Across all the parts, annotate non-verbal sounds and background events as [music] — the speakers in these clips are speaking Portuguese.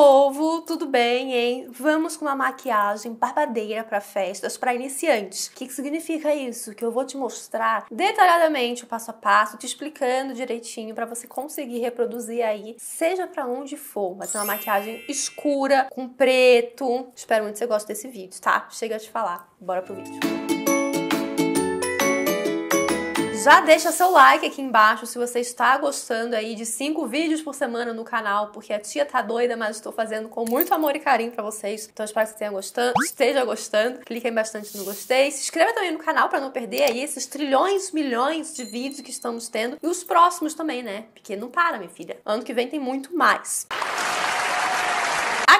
povo, tudo bem, hein? Vamos com uma maquiagem barbadeira para festas para iniciantes. O que, que significa isso? Que eu vou te mostrar detalhadamente o passo a passo, te explicando direitinho para você conseguir reproduzir aí, seja para onde for. Vai ser uma maquiagem escura, com preto. Espero muito que você goste desse vídeo, tá? Chega de falar, bora pro vídeo. Já deixa seu like aqui embaixo se você está gostando aí de cinco vídeos por semana no canal, porque a tia tá doida, mas estou fazendo com muito amor e carinho para vocês. Então espero que você tenha gostando, esteja gostando. Cliquem bastante no gostei. Se inscreva também no canal para não perder aí esses trilhões, milhões de vídeos que estamos tendo e os próximos também, né? Porque não para, minha filha. Ano que vem tem muito mais.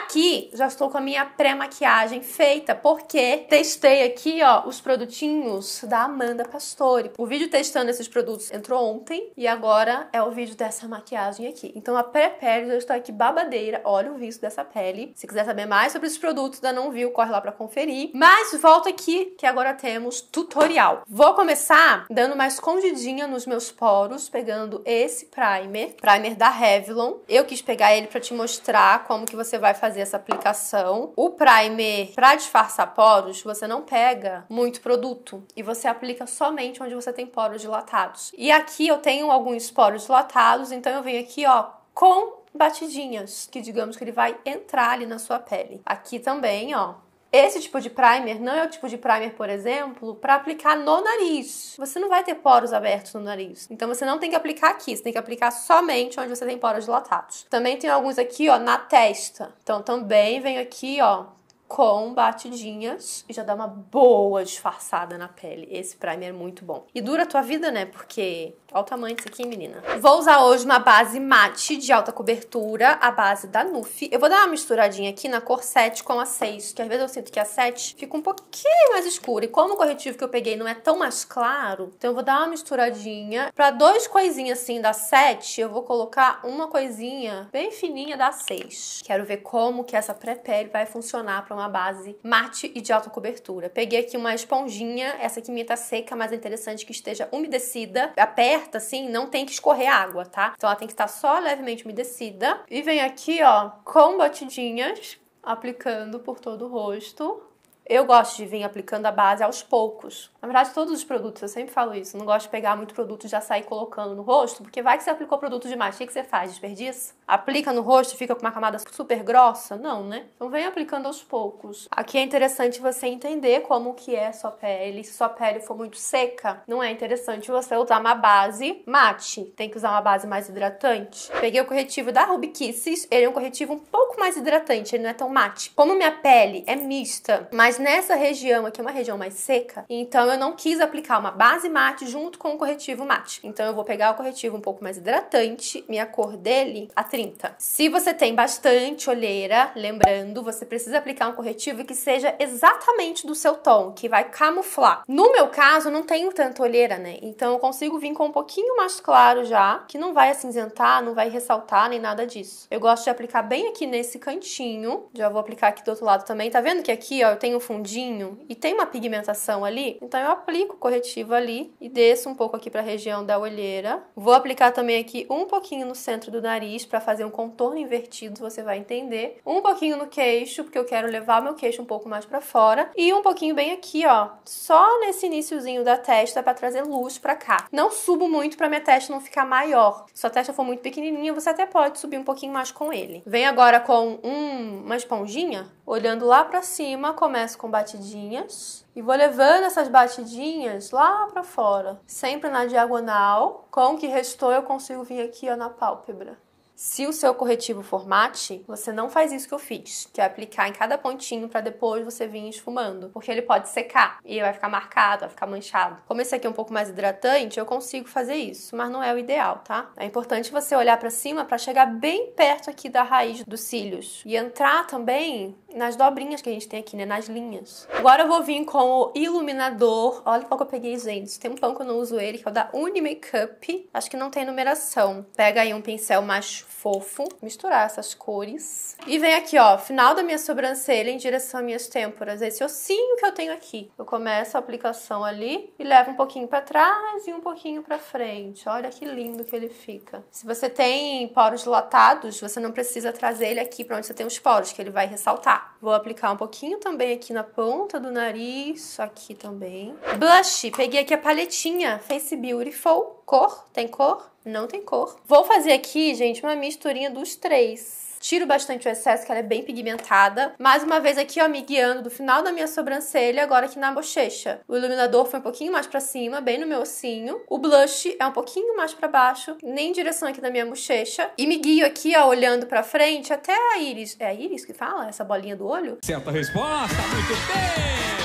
Aqui já estou com a minha pré-maquiagem feita, porque testei aqui, ó, os produtinhos da Amanda Pastore. O vídeo testando esses produtos entrou ontem e agora é o vídeo dessa maquiagem aqui. Então a pré-pele já estou aqui babadeira, olha o visto dessa pele. Se quiser saber mais sobre esses produtos, ainda não viu, corre lá para conferir. Mas volta aqui que agora temos tutorial. Vou começar dando uma escondidinha nos meus poros, pegando esse primer, primer da Revlon. Eu quis pegar ele para te mostrar como que você vai fazer fazer essa aplicação. O primer, para disfarçar poros, você não pega muito produto e você aplica somente onde você tem poros dilatados. E aqui eu tenho alguns poros dilatados, então eu venho aqui, ó, com batidinhas, que digamos que ele vai entrar ali na sua pele. Aqui também, ó, esse tipo de primer não é o tipo de primer, por exemplo, para aplicar no nariz. Você não vai ter poros abertos no nariz. Então você não tem que aplicar aqui, você tem que aplicar somente onde você tem poros dilatados. Também tem alguns aqui, ó, na testa. Então também venho aqui, ó, com batidinhas e já dá uma boa disfarçada na pele. Esse primer é muito bom. E dura a tua vida, né? Porque olha o tamanho disso aqui, menina. Vou usar hoje uma base mate de alta cobertura, a base da Nufi. Eu vou dar uma misturadinha aqui na cor 7 com a 6, que às vezes eu sinto que a 7 fica um pouquinho mais escura. E como o corretivo que eu peguei não é tão mais claro, então eu vou dar uma misturadinha. Pra dois coisinhas assim da 7, eu vou colocar uma coisinha bem fininha da 6. Quero ver como que essa pré-pele vai funcionar pra uma base mate e de alta cobertura. Peguei aqui uma esponjinha, essa aqui minha tá seca, mas é interessante que esteja umedecida. Aperta assim, não tem que escorrer água, tá? Então ela tem que estar tá só levemente umedecida. E vem aqui, ó, com batidinhas, aplicando por todo o rosto. Eu gosto de vir aplicando a base aos poucos, na verdade, todos os produtos, eu sempre falo isso, não gosto de pegar muito produto e já sair colocando no rosto, porque vai que você aplicou produto demais, o que, você faz? Desperdiça? Aplica no rosto e fica com uma camada super grossa? Não, né? Então vem aplicando aos poucos. Aqui é interessante você entender como que é sua pele. Se sua pele for muito seca, não é interessante você usar uma base mate. Tem que usar uma base mais hidratante. Peguei o corretivo da Ruby Kisses, ele é um corretivo um pouco mais hidratante, ele não é tão mate. Como minha pele é mista, mas nessa região aqui é uma região mais seca, então eu não quis aplicar uma base mate junto com o corretivo mate. Então eu vou pegar o corretivo um pouco mais hidratante, minha cor dele a 30. Se você tem bastante olheira, lembrando, você precisa aplicar um corretivo que seja exatamente do seu tom, que vai camuflar. No meu caso, não tenho tanta olheira, né? Então eu consigo vir com um pouquinho mais claro já, que não vai acinzentar, não vai ressaltar nem nada disso. Eu gosto de aplicar bem aqui nesse cantinho. Já vou aplicar aqui do outro lado também. Tá vendo que aqui, ó, eu tenho um fundinho e tem uma pigmentação ali? Então então eu aplico o corretivo ali e desço um pouco aqui para a região da olheira. Vou aplicar também aqui um pouquinho no centro do nariz para fazer um contorno invertido, você vai entender. Um pouquinho no queixo, porque eu quero levar meu queixo um pouco mais para fora. E um pouquinho bem aqui, ó, só nesse iníciozinho da testa para trazer luz para cá. Não subo muito para minha testa não ficar maior. Se sua testa for muito pequenininha, você até pode subir um pouquinho mais com ele. Vem agora com um, uma esponjinha olhando lá para cima, começo com batidinhas e vou levando essas batidinhas lá para fora, sempre na diagonal. Com o que restou, eu consigo vir aqui ó, na pálpebra. Se o seu corretivo for mate, você não faz isso que eu fiz, que é aplicar em cada pontinho para depois você vir esfumando, porque ele pode secar e vai ficar marcado, vai ficar manchado. Como esse aqui é um pouco mais hidratante, eu consigo fazer isso, mas não é o ideal, tá? É importante você olhar para cima para chegar bem perto aqui da raiz dos cílios e entrar também nas dobrinhas que a gente tem aqui, né? Nas linhas. Agora eu vou vir com o iluminador. Olha qual que eu peguei, gente. Tem um pão que eu não uso ele, que é o da Unimakeup. Acho que não tem numeração. Pega aí um pincel mais fofo. Misturar essas cores. E vem aqui, ó. Final da minha sobrancelha em direção às minhas têmporas. Esse ossinho que eu tenho aqui. Eu começo a aplicação ali e levo um pouquinho pra trás e um pouquinho pra frente. Olha que lindo que ele fica. Se você tem poros dilatados, você não precisa trazer ele aqui pra onde você tem os poros, que ele vai ressaltar vou aplicar um pouquinho também aqui na ponta do nariz, aqui também. Blush, peguei aqui a paletinha Face Beautiful. Cor? Tem cor? Não tem cor. Vou fazer aqui, gente, uma misturinha dos três tiro bastante o excesso, que ela é bem pigmentada. Mais uma vez aqui, ó, me guiando do final da minha sobrancelha, agora aqui na bochecha. O iluminador foi um pouquinho mais para cima, bem no meu ossinho. O blush é um pouquinho mais para baixo, nem em direção aqui da minha bochecha. E me guio aqui, ó, olhando para frente até a íris. É a íris que fala? Essa bolinha do olho? Certa resposta, muito bem!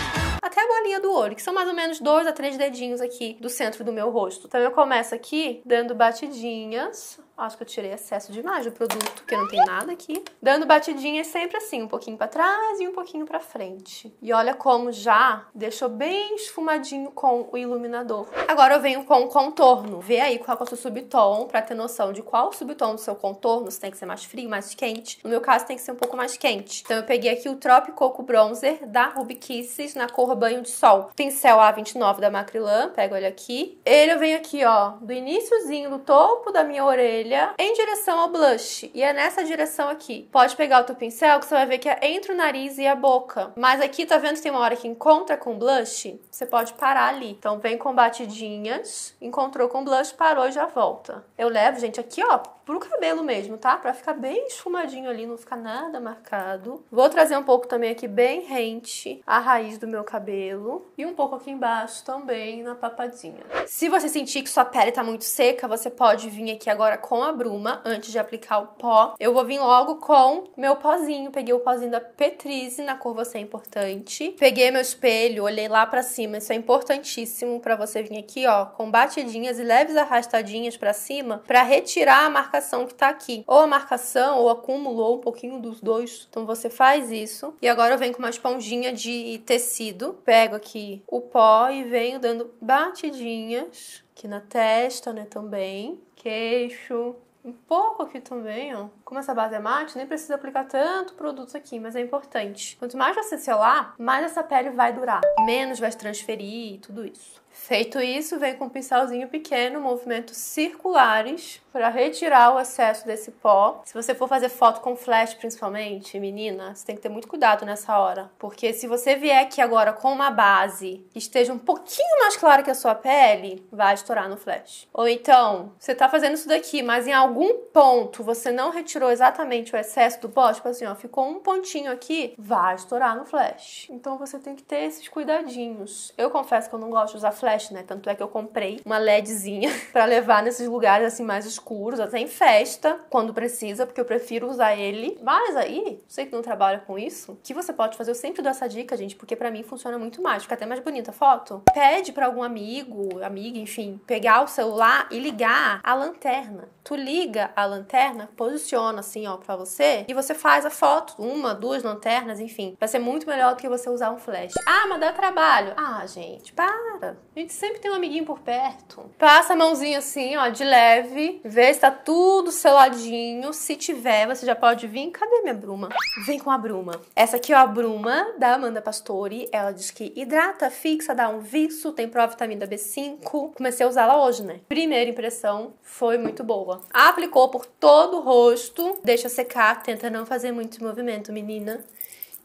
até a bolinha do olho, que são mais ou menos dois a três dedinhos aqui do centro do meu rosto. Então eu começo aqui dando batidinhas Acho que eu tirei excesso demais do produto, que não tem nada aqui. Dando batidinhas é sempre assim, um pouquinho para trás e um pouquinho para frente. E olha como já deixou bem esfumadinho com o iluminador. Agora eu venho com o contorno. Vê aí qual é o seu subtom, para ter noção de qual o subtom do seu contorno, se tem que ser mais frio, mais quente. No meu caso tem que ser um pouco mais quente. Então eu peguei aqui o Trop Coco Bronzer da Ruby Kisses na cor Banho de Sol. Pincel A29 da Macrylan, pego ele aqui. Ele eu venho aqui, ó, do iníciozinho do topo da minha orelha sobrancelha em direção ao blush. E é nessa direção aqui. Pode pegar o teu pincel que você vai ver que é entre o nariz e a boca. Mas aqui, tá vendo que tem uma hora que encontra com blush? Você pode parar ali. Então vem com batidinhas, encontrou com blush, parou e já volta. Eu levo, gente, aqui ó, pro cabelo mesmo, tá? Pra ficar bem esfumadinho ali, não ficar nada marcado. Vou trazer um pouco também aqui bem rente à raiz do meu cabelo. E um pouco aqui embaixo também, na papadinha. Se você sentir que sua pele tá muito seca, você pode vir aqui agora com com a bruma antes de aplicar o pó. Eu vou vir logo com meu pozinho. Peguei o pozinho da Petrize na cor Você é Importante. Peguei meu espelho, olhei lá para cima. Isso é importantíssimo para você vir aqui, ó, com batidinhas e leves arrastadinhas para cima para retirar a marcação que tá aqui. Ou a marcação, ou acumulou um pouquinho dos dois. Então você faz isso. E agora eu venho com uma esponjinha de tecido. Pego aqui o pó e venho dando batidinhas aqui na testa, né, também, queixo, um pouco aqui também, ó. Como essa base é mate, nem precisa aplicar tanto produto aqui, mas é importante. Quanto mais você selar, mais essa pele vai durar, menos vai transferir e tudo isso. Feito isso, vem com um pincelzinho pequeno, movimentos circulares, para retirar o excesso desse pó. Se você for fazer foto com flash, principalmente, menina, você tem que ter muito cuidado nessa hora. Porque se você vier aqui agora com uma base que esteja um pouquinho mais clara que a sua pele, vai estourar no flash. Ou então, você tá fazendo isso daqui, mas em algum ponto você não retirou exatamente o excesso do pó, tipo assim, ó, ficou um pontinho aqui, vai estourar no flash. Então você tem que ter esses cuidadinhos. Eu confesso que eu não gosto de usar flash flash, né? Tanto é que eu comprei uma LEDzinha [laughs] para levar nesses lugares assim mais escuros, até em festa, quando precisa, porque eu prefiro usar ele. Mas aí, sei que não trabalha com isso, que você pode fazer, eu sempre dou essa dica, gente, porque para mim funciona muito mais, fica até mais bonita a foto. Pede para algum amigo, amiga, enfim, pegar o celular e ligar a lanterna. Tu liga a lanterna, posiciona assim, ó, para você, e você faz a foto, uma, duas lanternas, enfim. Vai ser muito melhor do que você usar um flash. Ah, mas dá trabalho. Ah, gente, para cara. A gente sempre tem um amiguinho por perto. Passa a mãozinha assim, ó, de leve. Vê se tá tudo seladinho. Se tiver, você já pode vir. Cadê minha bruma? Vem com a bruma. Essa aqui é a bruma da Amanda Pastore. Ela diz que hidrata, fixa, dá um viço, tem pró-vitamina B5. Comecei a usá-la hoje, né? Primeira impressão foi muito boa. Aplicou por todo o rosto. Deixa secar, tenta não fazer muito movimento, menina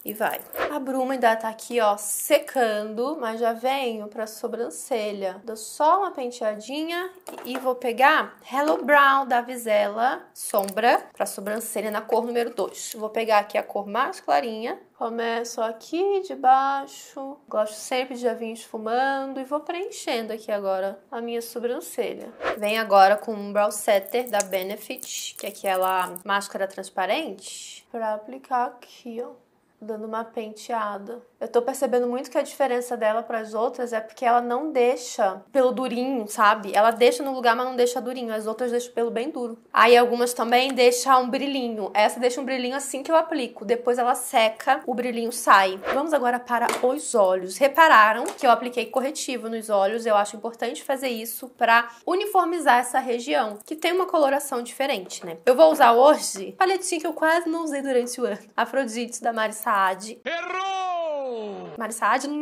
e vai. A bruma ainda tá aqui, ó, secando, mas já venho pra sobrancelha. Dou só uma penteadinha e vou pegar Hello Brown da Visela Sombra pra sobrancelha na cor número 2. Vou pegar aqui a cor mais clarinha. Começo aqui de baixo. Gosto sempre de já vir esfumando e vou preenchendo aqui agora a minha sobrancelha. Vem agora com um brow setter da Benefit, que é aquela máscara transparente, pra aplicar aqui, ó dando uma penteada. Eu tô percebendo muito que a diferença dela para as outras é porque ela não deixa pelo durinho, sabe? Ela deixa no lugar, mas não deixa durinho. As outras deixam pelo bem duro. Aí algumas também deixam um brilhinho. Essa deixa um brilhinho assim que eu aplico. Depois ela seca, o brilhinho sai. Vamos agora para os olhos. Repararam que eu apliquei corretivo nos olhos. Eu acho importante fazer isso para uniformizar essa região, que tem uma coloração diferente, né? Eu vou usar hoje paletinha que eu quase não usei durante o ano. Afrodite da Marissa vontade. Errou! não!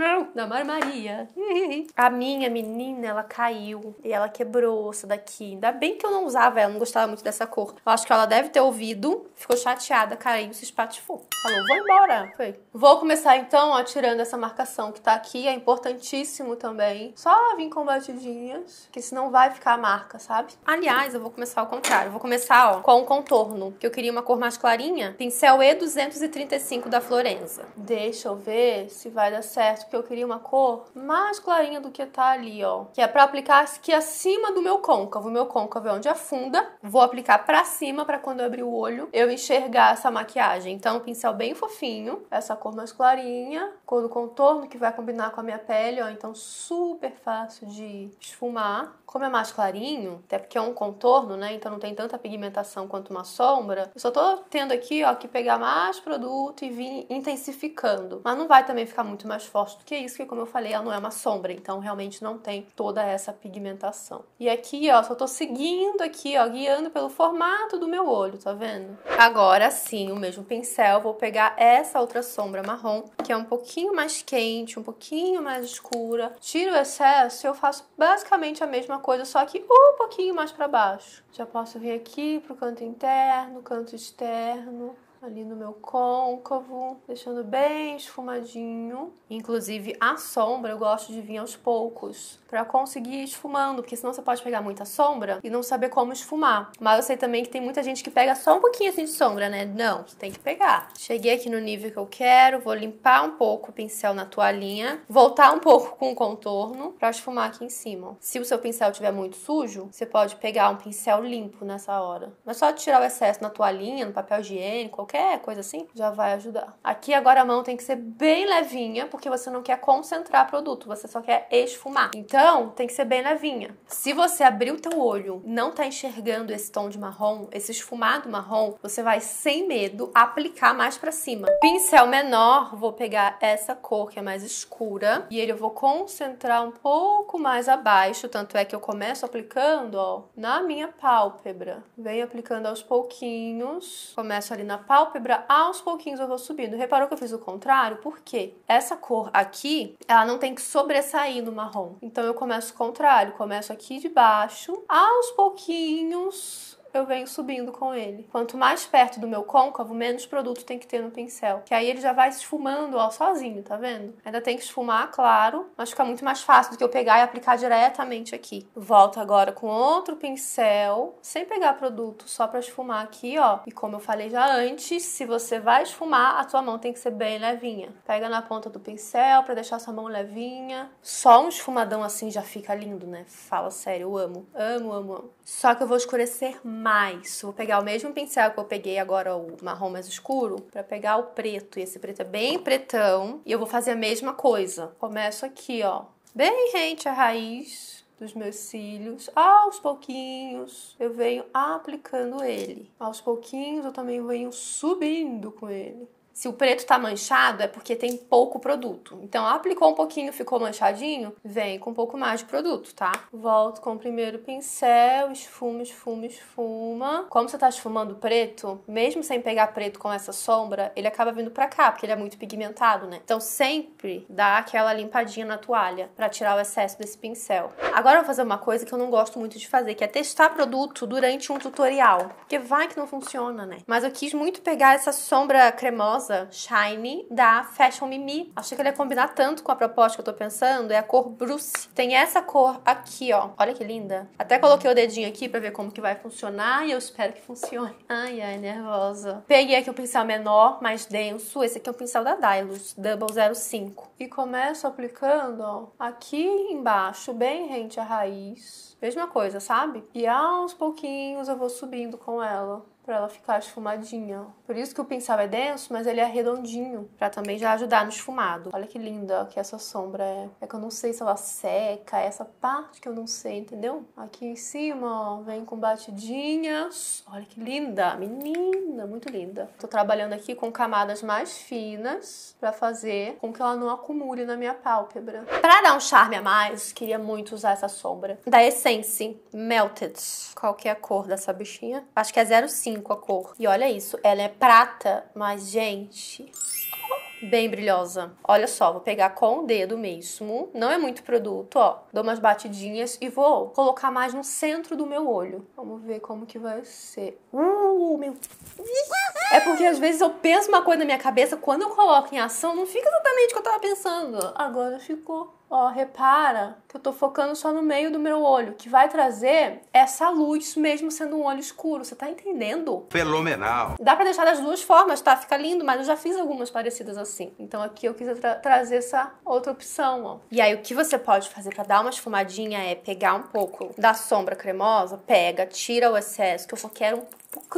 não! Da Mar Maria. Uhum. a minha menina, ela caiu e ela quebrou essa daqui. Ainda bem que eu não usava ela, não gostava muito dessa cor. Eu acho que ela deve ter ouvido, ficou chateada, caiu, se espatifou. Falou, vou embora. Foi. Vou começar então, ó, tirando essa marcação que tá aqui, é importantíssimo também. Só vir com batidinhas, que senão vai ficar a marca, sabe? Aliás, eu vou começar ao contrário. vou começar, ó, com o contorno, que eu queria uma cor mais clarinha. Pincel E235 da Florenza. Deixa eu ver ver se vai dar certo, porque eu queria uma cor mais clarinha do que tá ali, ó. Que é pra aplicar aqui é acima do meu côncavo. O meu côncavo é onde afunda. Vou aplicar pra cima, pra quando eu abrir o olho, eu enxergar essa maquiagem. Então, um pincel bem fofinho, essa cor mais clarinha, cor do contorno, que vai combinar com a minha pele, ó. Então, super fácil de esfumar. Como é mais clarinho, até porque é um contorno, né? Então não tem tanta pigmentação quanto uma sombra. Eu só tô tendo aqui, ó, que pegar mais produto e vir intensificando. Mas não vai também ficar muito mais forte do que isso, que como eu falei, ela não é uma sombra, então realmente não tem toda essa pigmentação. E aqui, ó, só tô seguindo aqui, ó, guiando pelo formato do meu olho, tá vendo? Agora sim, o mesmo pincel, vou pegar essa outra sombra marrom, que é um pouquinho mais quente, um pouquinho mais escura. Tiro o excesso e eu faço basicamente a mesma coisa, só que um pouquinho mais para baixo. Já posso vir aqui pro canto interno, canto externo, ali no meu côncavo, deixando bem esfumadinho. Inclusive a sombra eu gosto de vir aos poucos para conseguir ir esfumando, porque senão você pode pegar muita sombra e não saber como esfumar. Mas eu sei também que tem muita gente que pega só um pouquinho assim de sombra, né? Não, você tem que pegar. Cheguei aqui no nível que eu quero, vou limpar um pouco o pincel na toalhinha, voltar um pouco com o contorno para esfumar aqui em cima. Se o seu pincel estiver muito sujo, você pode pegar um pincel limpo nessa hora. Mas só tirar o excesso na toalhinha, no papel higiênico, qualquer qualquer coisa assim, já vai ajudar. Aqui agora a mão tem que ser bem levinha, porque você não quer concentrar produto, você só quer esfumar. Então, tem que ser bem levinha. Se você abrir o teu olho, não tá enxergando esse tom de marrom, esse esfumado marrom, você vai sem medo aplicar mais para cima. Pincel menor, vou pegar essa cor que é mais escura e ele eu vou concentrar um pouco mais abaixo, tanto é que eu começo aplicando, ó, na minha pálpebra. Venho aplicando aos pouquinhos. Começo ali na pálpebra pálpebra, aos pouquinhos eu vou subindo. Reparou que eu fiz o contrário? Por quê? Essa cor aqui, ela não tem que sobressair no marrom. Então eu começo o contrário, começo aqui de baixo, aos pouquinhos eu venho subindo com ele. Quanto mais perto do meu côncavo, menos produto tem que ter no pincel. Que aí ele já vai esfumando, ó, sozinho, tá vendo? Ainda tem que esfumar, claro, mas fica muito mais fácil do que eu pegar e aplicar diretamente aqui. Volto agora com outro pincel, sem pegar produto, só pra esfumar aqui, ó. E como eu falei já antes, se você vai esfumar, a tua mão tem que ser bem levinha. Pega na ponta do pincel pra deixar sua mão levinha. Só um esfumadão assim já fica lindo, né? Fala sério, eu amo. Amo, amo, amo. Só que eu vou escurecer mais mais. Vou pegar o mesmo pincel que eu peguei agora, o marrom mais escuro, para pegar o preto. E esse preto é bem pretão. E eu vou fazer a mesma coisa. Começo aqui, ó. Bem rente à raiz dos meus cílios, aos pouquinhos eu venho aplicando ele. Aos pouquinhos eu também venho subindo com ele. Se o preto está manchado, é porque tem pouco produto. Então, aplicou um pouquinho, ficou manchadinho, vem com um pouco mais de produto, tá? Volto com o primeiro pincel, esfuma, esfuma, esfuma. Como você está esfumando preto, mesmo sem pegar preto com essa sombra, ele acaba vindo pra cá, porque ele é muito pigmentado, né? Então, sempre dá aquela limpadinha na toalha para tirar o excesso desse pincel. Agora eu vou fazer uma coisa que eu não gosto muito de fazer, que é testar produto durante um tutorial. Porque vai que não funciona, né? Mas eu quis muito pegar essa sombra cremosa rosa, shiny, da Fashion Mimi. Achei que ele ia combinar tanto com a proposta que eu tô pensando, é a cor Bruce. Tem essa cor aqui, ó. Olha que linda. Até coloquei o dedinho aqui pra ver como que vai funcionar e eu espero que funcione. [laughs] Ai, ai, nervosa. Peguei aqui um pincel menor, mais denso. Esse aqui é o um pincel da Dylos, Double 05. E começo aplicando, ó, aqui embaixo, bem rente à raiz. Mesma coisa, sabe? E aos pouquinhos eu vou subindo com ela para ela ficar esfumadinha. Por isso que o pincel é denso, mas ele é redondinho, para também já ajudar no esfumado. Olha que linda que essa sombra é. É que eu não sei se ela seca, essa parte que eu não sei, entendeu? Aqui em cima, ó, vem com batidinhas. Olha que linda, menina, muito linda. Tô trabalhando aqui com camadas mais finas para fazer com que ela não acumule na minha pálpebra. Para dar um charme a mais, queria muito usar essa sombra da Essence Melted, é a cor dessa bichinha. Acho que é 05 5 a cor. E olha isso, ela é prata, mas, gente, bem brilhosa. Olha só, vou pegar com o dedo mesmo, não é muito produto, ó. Dou umas batidinhas e vou colocar mais no centro do meu olho. Vamos ver como que vai ser. Uh, meu... É porque às vezes eu penso uma coisa na minha cabeça, quando eu coloco em ação, não fica exatamente o que eu tava pensando. Agora ficou. Ó, repara que eu tô focando só no meio do meu olho, que vai trazer é essa luz, mesmo sendo um olho escuro. Você tá entendendo? Fenomenal! Dá pra deixar das duas formas, tá? Fica lindo, mas eu já fiz algumas parecidas assim. Então aqui eu quis tra trazer essa outra opção, ó. E aí o que você pode fazer pra dar uma esfumadinha é pegar um pouco da sombra cremosa, pega, tira o excesso, que eu só quero um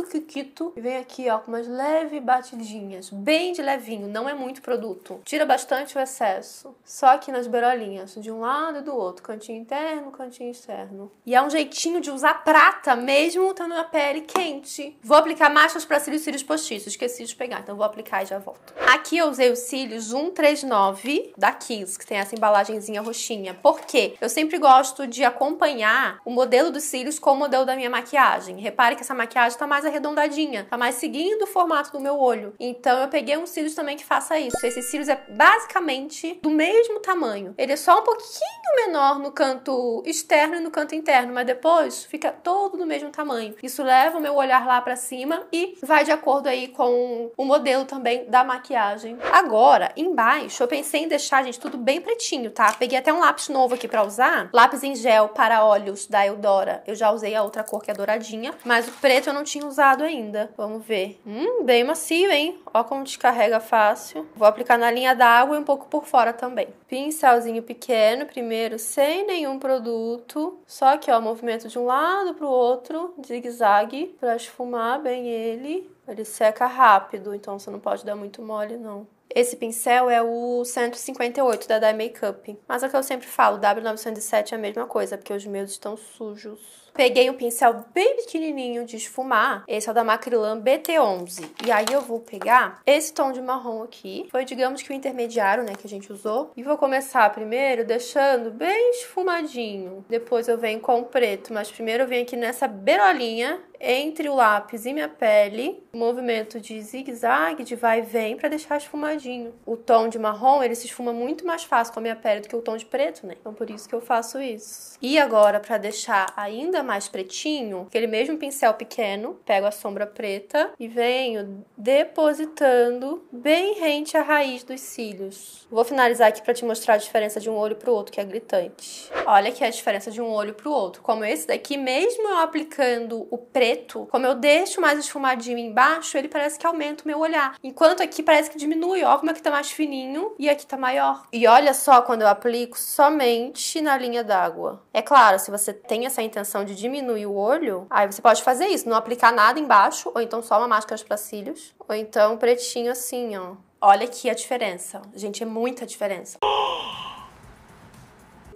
cuquito e vem aqui, ó, com umas leve batidinhas, bem de levinho, não é muito produto. Tira bastante o excesso, só que nas berolinhas galinhas, assim, de um lado e do outro, cantinho interno, cantinho externo. E é um jeitinho de usar prata, mesmo estando a pele quente. Vou aplicar máscaras para cílios cílios postiços, esqueci de pegar, então vou aplicar e já volto. Aqui eu usei os cílios 139 da Kiss, que tem essa embalagenzinha roxinha. Por quê? Eu sempre gosto de acompanhar o modelo dos cílios com o modelo da minha maquiagem. Repare que essa maquiagem tá mais arredondadinha, tá mais seguindo o formato do meu olho. Então eu peguei uns cílios também que faça isso. Esses cílios é basicamente do mesmo tamanho. Ele ele é só um pouquinho menor no canto externo e no canto interno, mas depois fica todo do mesmo tamanho. Isso leva o meu olhar lá para cima e vai de acordo aí com o modelo também da maquiagem. Agora, embaixo, eu pensei em deixar, gente, tudo bem pretinho, tá? Peguei até um lápis novo aqui para usar, lápis em gel para olhos da Eudora. Eu já usei a outra cor que é douradinha, mas o preto eu não tinha usado ainda. Vamos ver. Hum, bem macio, hein? Ó como descarrega fácil. Vou aplicar na linha d'água e um pouco por fora também pincelzinho pequeno primeiro, sem nenhum produto, só que ó, movimento de um lado para o outro, zigue-zague, para esfumar bem ele. Ele seca rápido, então você não pode dar muito mole, não. Esse pincel é o 158 da Dye Makeup. Mas é o que eu sempre falo, W907 é a mesma coisa, porque os meus estão sujos peguei um pincel bem pequenininho de esfumar, esse é o da Macrylan BT11. E aí eu vou pegar esse tom de marrom aqui, foi digamos que o intermediário, né, que a gente usou, e vou começar primeiro deixando bem esfumadinho. Depois eu venho com o preto, mas primeiro eu venho aqui nessa beirolinha entre o lápis e minha pele, movimento de zigue-zague, de vai e vem, para deixar esfumadinho. O tom de marrom, ele se esfuma muito mais fácil com a minha pele do que o tom de preto, né? Então, por isso que eu faço isso. E agora, para deixar ainda mais pretinho, aquele mesmo pincel pequeno, pego a sombra preta e venho depositando bem rente à raiz dos cílios. Vou finalizar aqui para te mostrar a diferença de um olho pro outro, que é gritante. Olha aqui a diferença de um olho pro outro. Como esse daqui, mesmo eu aplicando o preto, preto, como eu deixo mais esfumadinho embaixo, ele parece que aumenta o meu olhar. Enquanto aqui parece que diminui. Ó, como aqui é tá mais fininho e aqui tá maior. E olha só quando eu aplico somente na linha d'água. É claro, se você tem essa intenção de diminuir o olho, aí você pode fazer isso, não aplicar nada embaixo, ou então só uma máscara para cílios, ou então pretinho assim, ó. Olha aqui a diferença. Gente, é muita diferença.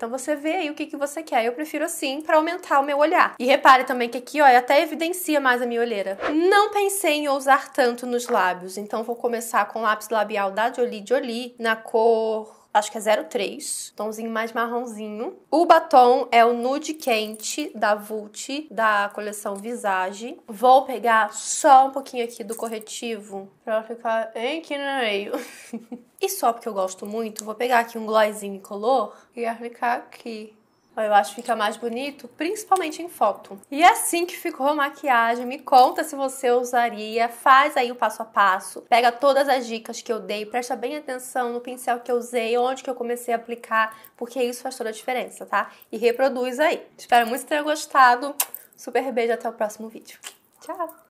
Então você vê aí o que, que você quer. Eu prefiro assim para aumentar o meu olhar. E repare também que aqui, ó, até evidencia mais a minha olheira. Não pensei em ousar tanto nos lábios, então vou começar com lápis labial da Jolie Jolie na cor acho que é 03, tomzinho mais marronzinho. O batom é o Nude Quente da Vult, da coleção Visage. Vou pegar só um pouquinho aqui do corretivo pra ficar aqui no meio. [laughs] e só porque eu gosto muito, vou pegar aqui um glossinho color e aplicar aqui. Eu acho que fica mais bonito, principalmente em foto. E é assim que ficou a maquiagem, me conta se você usaria, faz aí o passo a passo, pega todas as dicas que eu dei, presta bem atenção no pincel que eu usei, onde que eu comecei a aplicar, porque isso faz toda a diferença, tá? E reproduz aí. Espero muito que tenha gostado. Super beijo, até o próximo vídeo. Tchau!